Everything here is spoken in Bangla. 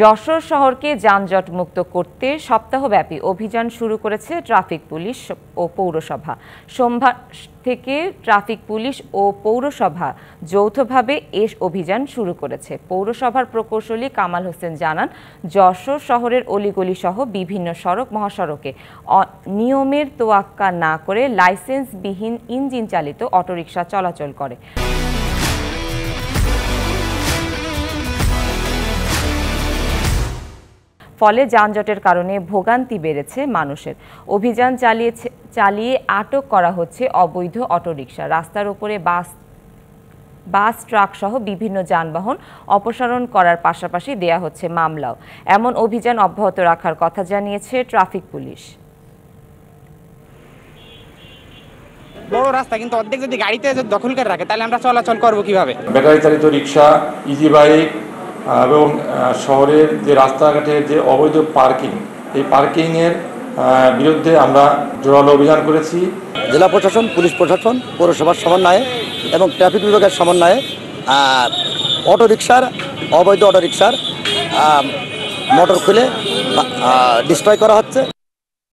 যশোর শহরকে যানজট মুক্ত করতে সপ্তাহব্যাপী অভিযান শুরু করেছে ট্রাফিক পুলিশ ও পৌরসভা সোমবার থেকে ট্রাফিক পুলিশ ও পৌরসভা যৌথভাবে এস অভিযান শুরু করেছে পৌরসভার প্রকৌশলী কামাল হোসেন জানান যশোর শহরের অলিগলি সহ বিভিন্ন সড়ক মহাসড়কে নিয়মের তোয়াক্কা না করে লাইসেন্সবিহীন ইঞ্জিন চালিত অটোরিকশা চলাচল করে ফলে যানজটের কারণে ভোগান্তি বেড়েছে মানুষের অভিযান চালিয়েছে চালিয়ে আটক করা হচ্ছে অবৈধ অটোরিকশা রাস্তার উপরে বাস বাস ট্রাক সহ বিভিন্ন যানবাহন অপসারণ করার পাশাপাশি দেয়া হচ্ছে মামলাও এমন অভিযান অব্যাহত রাখার কথা জানিয়েছে ট্রাফিক পুলিশ বড় রাস্তা কিন্তু অর্ধেক যদি গাড়িতে দখল করে রাখে তাহলে আমরা চলাচল করবো কিভাবে ব্যাটারি চালিত রিক্সা ইজি বাইক এবং শহরের যে রাস্তাঘাটের যে অবৈধ পার্কিং এই পার্কিংয়ের বিরুদ্ধে আমরা জোরালো অভিযান করেছি জেলা প্রশাসন পুলিশ প্রশাসন পৌরসভার সমন্বয়ে এবং ট্রাফিক বিভাগের সমন্বয়ে অটোরিকশার অবৈধ অটোরিকশার মোটর খুলে ডিস্ট্রয় করা হচ্ছে